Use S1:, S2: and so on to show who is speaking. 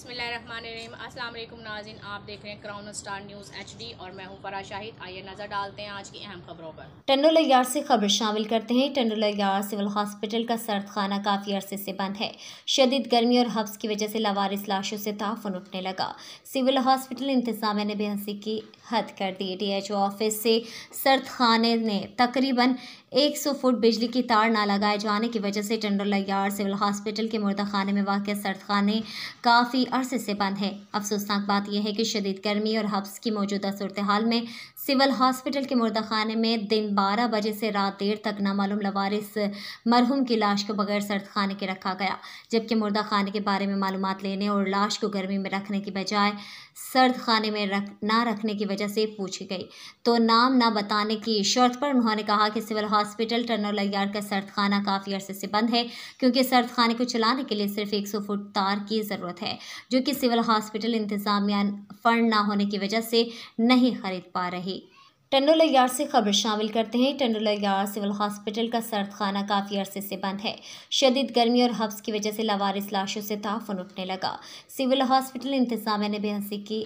S1: अस्सलाम वालेकुम नाजिन आप देख रहे हैं क्राउन स्टार न्यूज़ एचडी और मैं हूं परा शाहिद आइए नज़र डालते हैं आज की अहम खबरों
S2: पर टंडोला यार्ड से खबर शामिल करते हैं टंडोला यार्ड सिविल हॉस्पिटल का सर्द खाना काफ़ी अरसे से बंद है शदीद गर्मी और हफ्स की वजह से लवारिस लाशों से ताफन उठने लगा सिविल हॉस्पिटल इंतजामिया ने बेहसी की हद कर दी डी एच ओ ऑफिस से सर्द खाने ने तकरीबन 100 फुट बिजली की तार ना लगाए जाने की वजह से टंडोला यार्ड सिविल हॉस्पिटल के मुर्दा खाने में वाक़ सर्द खाने काफ़ी अरसे से बंद है अफसोसनाक बात यह है कि शदीद गर्मी और हफ्स की मौजूदा सूरत हाल में सिविल हॉस्पिटल के मुर्दा में दिन बारह बजे से रात देर तक नामालूम लवारिस मरहूम की लाश को बगैर सर्द खाने के रखा गया जबकि मुर्दा खाने के बारे में मालूम लेने और लाश को गर्मी में रखने की बजाय सर्द खाने में रख ना रखने की वजह से पूछी गई तो नाम ना बताने की शर्त पर उन्होंने कहा कि सिविल हॉस्पिटल टनल यार्ड का सर्द खाना काफ़ी अरसे से बंद है क्योंकि सर्द खाने को चलाने के लिए सिर्फ एक सौ फुट तार की ज़रूरत है जो कि सिविल हॉस्पिटल इंतज़ामिया फ़ंड ना होने की वजह से नहीं खरीद पा रही टंडोला यार्ड से खबर शामिल करते हैं टंडोला यार्ड सिविल हॉस्पिटल का सर्द खाना काफ़ी अरसे से बंद है शदीद गर्मी और हफ्स की वजह से लवारिस लाशों से ताफन उठने लगा सिविल हॉस्पिटल इंतजामिया ने बेहसी की